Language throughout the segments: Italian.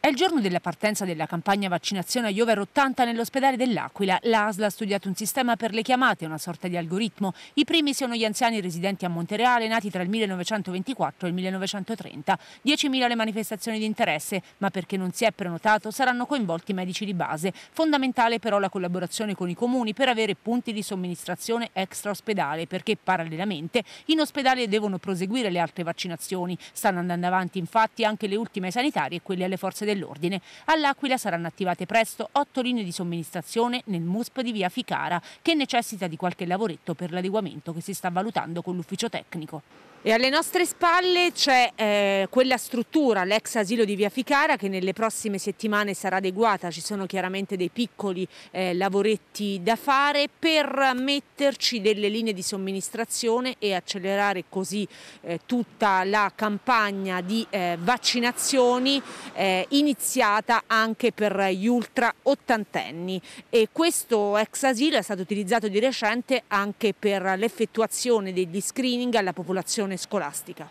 È il giorno della partenza della campagna vaccinazione agli over 80 nell'ospedale dell'Aquila. L'ASL ha studiato un sistema per le chiamate, una sorta di algoritmo. I primi sono gli anziani residenti a Montereale, nati tra il 1924 e il 1930. 10.000 le manifestazioni di interesse, ma perché non si è prenotato saranno coinvolti i medici di base. Fondamentale però la collaborazione con i comuni per avere punti di somministrazione extra ospedale, perché parallelamente in ospedale devono proseguire le altre vaccinazioni. Stanno andando avanti infatti anche le ultime sanitarie e quelle alle forze dell'ordine. All'Aquila saranno attivate presto otto linee di somministrazione nel MUSP di via Ficara, che necessita di qualche lavoretto per l'adeguamento che si sta valutando con l'ufficio tecnico. E alle nostre spalle c'è eh, quella struttura, l'ex asilo di Via Ficara, che nelle prossime settimane sarà adeguata. Ci sono chiaramente dei piccoli eh, lavoretti da fare per metterci delle linee di somministrazione e accelerare così eh, tutta la campagna di eh, vaccinazioni eh, iniziata anche per gli ultra ottantenni. E questo ex asilo è stato utilizzato di recente anche per l'effettuazione degli screening alla popolazione gestione scolastica.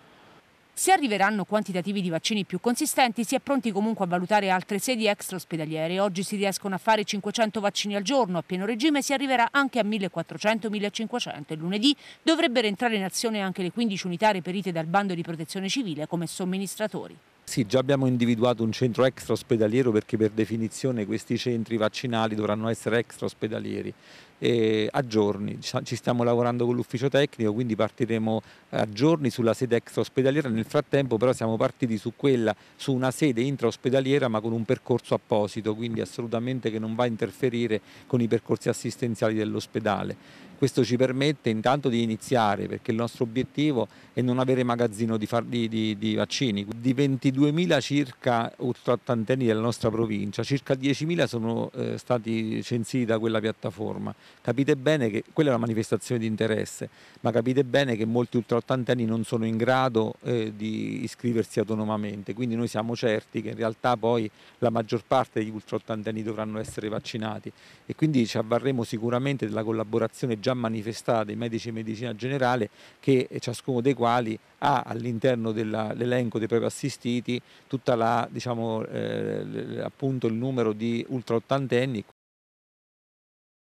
Se arriveranno quantitativi di vaccini più consistenti, si è pronti comunque a valutare altre sedi extra ospedaliere. Oggi si riescono a fare 500 vaccini al giorno, a pieno regime si arriverà anche a 1400-1500 e lunedì dovrebbero entrare in azione anche le 15 unità reperite dal bando di protezione civile come somministratori. Sì, già abbiamo individuato un centro extra ospedaliero perché per definizione questi centri vaccinali dovranno essere extra ospedalieri. E a giorni, diciamo, ci stiamo lavorando con l'ufficio tecnico, quindi partiremo eh, a giorni sulla sede extra ospedaliera. Nel frattempo però siamo partiti su quella, su una sede intra ospedaliera ma con un percorso apposito, quindi assolutamente che non va a interferire con i percorsi assistenziali dell'ospedale. Questo ci permette intanto di iniziare perché il nostro obiettivo è non avere magazzino di, di, di, di vaccini. Di 22.000 circa ottantenni della nostra provincia, circa 10.000 sono eh, stati censiti da quella piattaforma. Capite bene che quella è una manifestazione di interesse, ma capite bene che molti ultraottantenni non sono in grado eh, di iscriversi autonomamente, quindi noi siamo certi che in realtà poi la maggior parte degli ultraottantenni dovranno essere vaccinati e quindi ci avvarremo sicuramente della collaborazione già manifestate i medici di medicina generale che eh, ciascuno dei quali ha all'interno dell'elenco dei propri assistiti tutto diciamo, eh, il numero di ultraottantenni